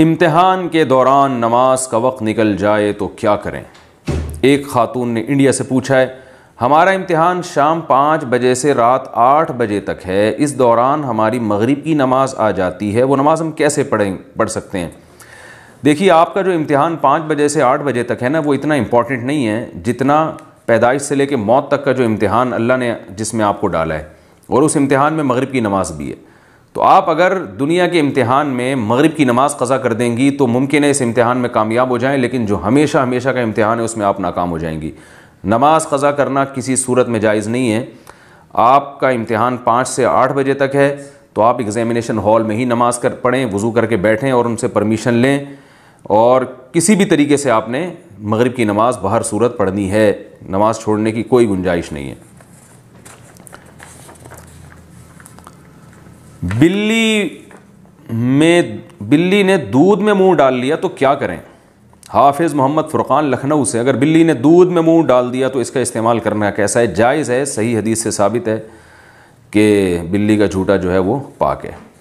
इम्तहान के दौरान नमाज का वक्त निकल जाए तो क्या करें एक खातून ने इंडिया से पूछा है हमारा इम्तहान शाम पाँच बजे से रात आठ बजे तक है इस दौरान हमारी मगरिब की नमाज आ जाती है वो नमाज़ हम कैसे पढ़ें पढ़ सकते हैं देखिए आपका जो इम्तहान पाँच बजे से आठ बजे तक है ना वो इतना इम्पॉर्टेंट नहीं है जितना पैदाइश से लेके मौत तक का जो इम्तहान अल्लाह ने जिसमें आपको डाला है और उस इम्तहान में मगरिब की नमाज भी है तो आप अगर दुनिया के इम्तिहान में मगरिब की नमाज़ कज़ा कर देंगी तो मुमकिन है इस इम्तहान में कामयाब हो जाएं लेकिन जो हमेशा हमेशा का इम्तहान है उसमें आप नाकाम हो जाएंगी नमाज कज़ा करना किसी सूरत में जायज़ नहीं है आपका इम्तहान पाँच से आठ बजे तक है तो आप एग्ज़ामिनेशन हॉल में ही नमाज कर पढ़ें वज़ू करके बैठें और उनसे परमिशन लें और किसी भी तरीके से आपने मगरिब की नमाज़ बाहर सूरत पढ़नी है नमाज़ छोड़ने की कोई गुंजाइश नहीं है बिल्ली में बिल्ली ने दूध में मुंह डाल लिया तो क्या करें हाफिज़ मोहम्मद फ़ुरक़ान लखनऊ से अगर बिल्ली ने दूध में मुंह डाल दिया तो इसका इस्तेमाल करना कैसा है जायज़ है सही हदीस से साबित है कि बिल्ली का झूठा जो है वो पाक है